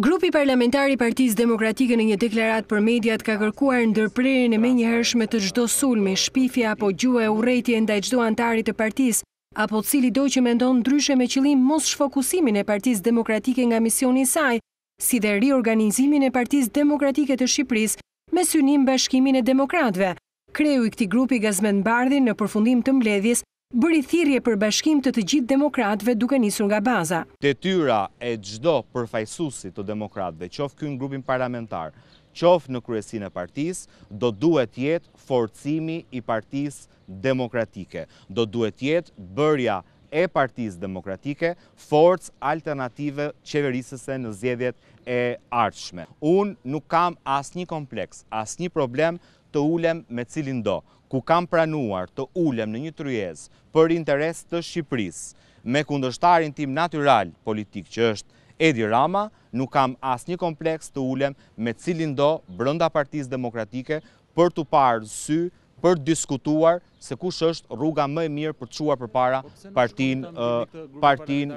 Grupi parlamentari Partiz Demokratike në një deklarat për mediat ka kërkuar ndërprerin e me një hershme të gjdo sulmi, shpifja apo gjua e urejtje ndaj gjdo antarit të partiz, apo cili doj që mendon ndryshe me qilim mos shfokusimin e Partiz Demokratike nga misioni saj, si dhe riorganizimin e Partiz Demokratike të Shqipëris me synim bashkimin e demokratve. Kreu i këti grupi gazmen bardhin në përfundim të mbledhjes bëri thirje për bashkim të të gjitë demokratve duke njësur nga baza. Detyra e gjdo përfajsusit të demokratve, qofë kënë grupin parlamentar, qofë në kryesin e partis, do duhet jetë forcimi i partis demokratike, do duhet jetë bërja demokratike e partiz demokratike, forcë alternative qeverisëse në zjedhjet e ardhshme. Unë nuk kam as një kompleks, as një problem të ulem me cilin do, ku kam pranuar të ulem në një tryez për interes të Shqipëris, me kundështarin tim natural politik që është Edi Rama, nuk kam as një kompleks të ulem me cilin do brënda partiz demokratike për të parë sy për diskutuar se kush është rruga më e mirë për të shuar për para po partin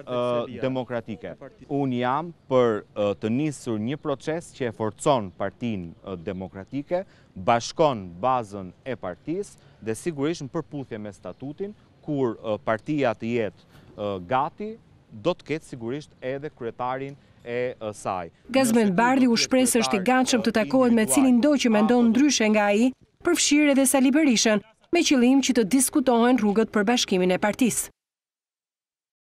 demokratike. Unë jam për të njësër një proces që e forcon partin demokratike, bashkon bazën e partis dhe sigurisht në përputhje me statutin, kur partia të jetë gati, do të ketë sigurisht edhe kretarin Gazmen Bardi u shpresë është i gatshëm të takohet me cilin do që me ndonë ndryshe nga i, përfshirë edhe Sali Berishën me qëllim që të diskutohen rrugët për bashkimin e partisë.